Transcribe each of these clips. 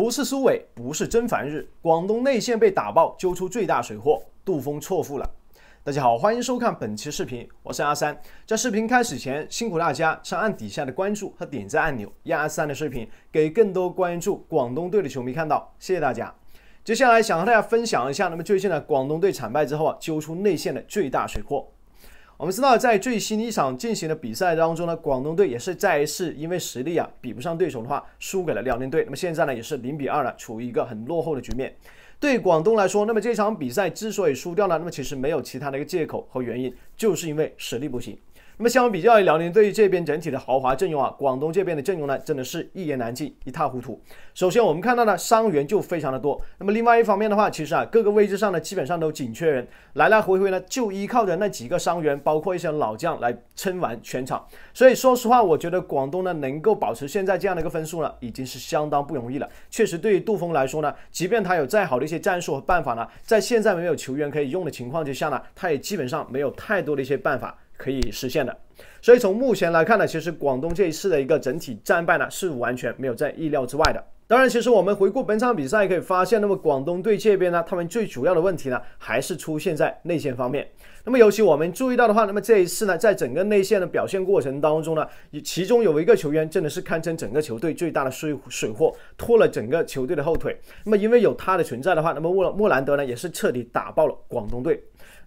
不是苏伟，不是真凡日，广东内线被打爆，揪出最大水货，杜峰错付了。大家好，欢迎收看本期视频，我是阿三。在视频开始前，辛苦大家长按底下的关注和点赞按钮，让阿三的视频给更多关注广东队的球迷看到，谢谢大家。接下来想和大家分享一下，那么最近呢，广东队惨败之后啊，揪出内线的最大水货。我们知道，在最新一场进行的比赛当中呢，广东队也是再一次因为实力啊比不上对手的话，输给了辽宁队。那么现在呢，也是零比二了，处于一个很落后的局面。对广东来说，那么这场比赛之所以输掉呢，那么其实没有其他的一个借口和原因，就是因为实力不行。那么相比较于辽宁队这边整体的豪华阵容啊，广东这边的阵容呢，真的是一言难尽，一塌糊涂。首先我们看到呢，伤员就非常的多。那么另外一方面的话，其实啊，各个位置上呢，基本上都紧缺人，来来回回呢，就依靠着那几个伤员，包括一些老将来撑完全场。所以说实话，我觉得广东呢，能够保持现在这样的一个分数呢，已经是相当不容易了。确实对于杜峰来说呢，即便他有再好的一些战术和办法呢，在现在没有球员可以用的情况之下呢，他也基本上没有太多的一些办法。可以实现的，所以从目前来看呢，其实广东这一次的一个整体战败呢，是完全没有在意料之外的。当然，其实我们回顾本场比赛可以发现，那么广东队这边呢，他们最主要的问题呢，还是出现在内线方面。那么尤其我们注意到的话，那么这一次呢，在整个内线的表现过程当中呢，也其中有一个球员真的是堪称整个球队最大的水水货，拖了整个球队的后腿。那么因为有他的存在的话，那么莫莫兰德呢，也是彻底打爆了广东队。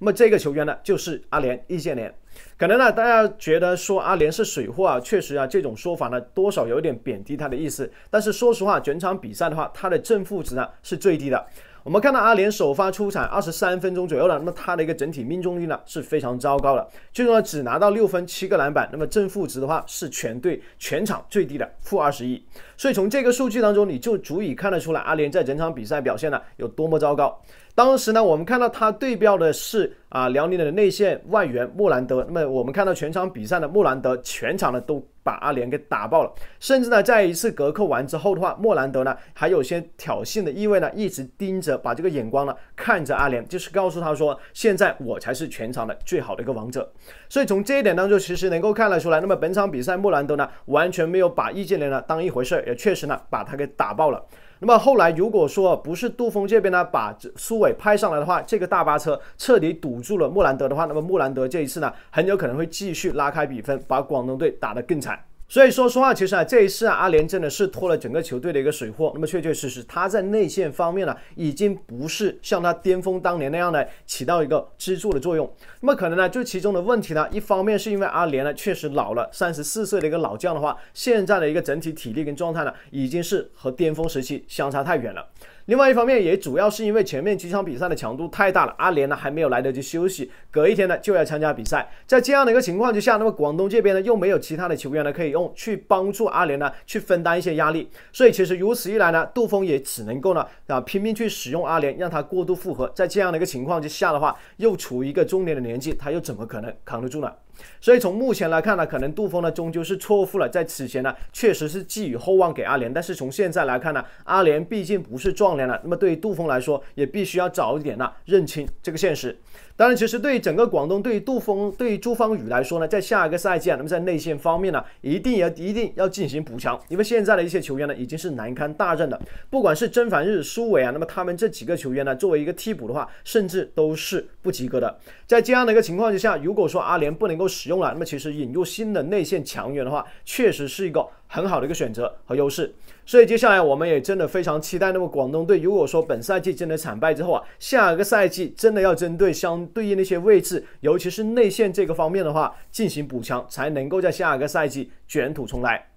那么这个球员呢，就是阿联易建联。可能呢，大家觉得说阿联是水货啊，确实啊，这种说法呢，多少有点贬低他的意思。但是说实话，整场比赛的话，他的正负值呢是最低的。我们看到阿联首发出场二十三分钟左右了，那么他的一个整体命中率呢是非常糟糕的，最终呢只拿到六分七个篮板，那么正负值的话是全队全场最低的负二十一，所以从这个数据当中你就足以看得出来阿联在整场比赛表现呢有多么糟糕。当时呢我们看到他对标的是啊辽宁的内线外援莫兰德，那么我们看到全场比赛的莫兰德全场呢都。把阿联给打爆了，甚至呢，在一次隔扣完之后的话，莫兰德呢还有些挑衅的意味呢，一直盯着，把这个眼光呢看着阿联，就是告诉他说，现在我才是全场的最好的一个王者。所以从这一点当中，其实能够看得出来，那么本场比赛莫兰德呢完全没有把易建联呢当一回事，也确实呢把他给打爆了。那么后来，如果说不是杜峰这边呢把苏伟拍上来的话，这个大巴车彻底堵住了莫兰德的话，那么莫兰德这一次呢，很有可能会继续拉开比分，把广东队打得更惨。所以说实话，其实啊，这一次啊，阿联真的是拖了整个球队的一个水货。那么，确确实实，他在内线方面呢，已经不是像他巅峰当年那样的起到一个支柱的作用。那么，可能呢，这其中的问题呢，一方面是因为阿联呢确实老了，三十四岁的一个老将的话，现在的一个整体体力跟状态呢，已经是和巅峰时期相差太远了。另外一方面，也主要是因为前面几场比赛的强度太大了，阿联呢还没有来得及休息，隔一天呢就要参加比赛。在这样的一个情况之下，那么广东这边呢又没有其他的球员呢可以用去帮助阿联呢去分担一些压力。所以其实如此一来呢，杜峰也只能够呢啊拼命去使用阿联，让他过度负荷。在这样的一个情况之下的话，又处于一个中年的年纪，他又怎么可能扛得住呢？所以从目前来看呢，可能杜峰呢终究是错付了。在此前呢，确实是寄予厚望给阿联，但是从现在来看呢，阿联毕竟不是状。了，那么对于杜锋来说，也必须要早一点呢认清这个现实。当然，其实对于整个广东，对于杜锋，对于朱芳雨来说呢，在下一个赛季啊，那么在内线方面呢，一定也一定要进行补强，因为现在的一些球员呢，已经是难堪大任了。不管是曾凡日、苏伟啊，那么他们这几个球员呢，作为一个替补的话，甚至都是不及格的。在这样的一个情况之下，如果说阿联不能够使用了，那么其实引入新的内线强援的话，确实是一个。很好的一个选择和优势，所以接下来我们也真的非常期待。那么广东队如果说本赛季真的惨败之后啊，下一个赛季真的要针对相对应的一些位置，尤其是内线这个方面的话，进行补强，才能够在下个赛季卷土重来。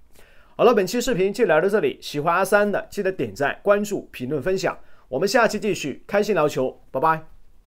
好了，本期视频就聊到这里，喜欢阿三的记得点赞、关注、评论、分享，我们下期继续开心聊球，拜拜。